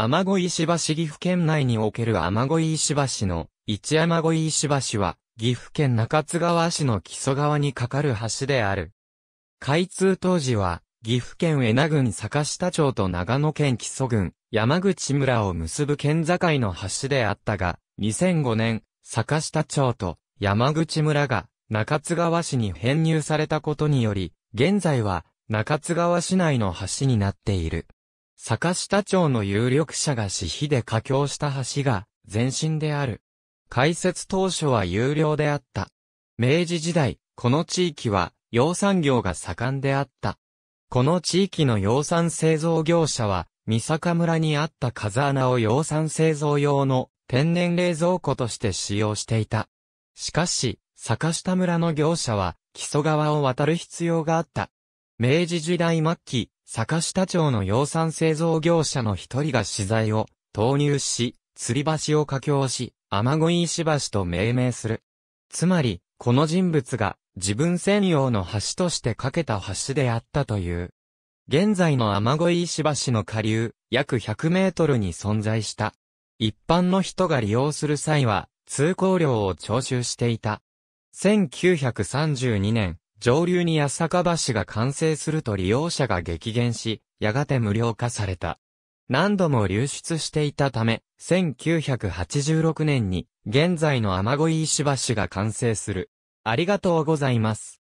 雨乞石橋岐阜県内における雨乞石橋の一雨乞石橋は、岐阜県中津川市の木曽川に架かる橋である。開通当時は、岐阜県恵那郡坂下町と長野県木曽郡、山口村を結ぶ県境の橋であったが、2005年、坂下町と山口村が中津川市に編入されたことにより、現在は中津川市内の橋になっている。坂下町の有力者が私費で架橋した橋が前身である。開設当初は有料であった。明治時代、この地域は養蚕業が盛んであった。この地域の養蚕製造業者は、三坂村にあった風穴を養蚕製造用の天然冷蔵庫として使用していた。しかし、坂下村の業者は、木曽川を渡る必要があった。明治時代末期、坂下町の養蚕製造業者の一人が資材を投入し、吊り橋を架橋し、雨乞い石橋と命名する。つまり、この人物が自分専用の橋として架けた橋であったという。現在の雨乞い石橋の下流、約100メートルに存在した。一般の人が利用する際は、通行料を徴収していた。1932年、上流に八坂橋が完成すると利用者が激減し、やがて無料化された。何度も流出していたため、1986年に現在の雨乞石橋が完成する。ありがとうございます。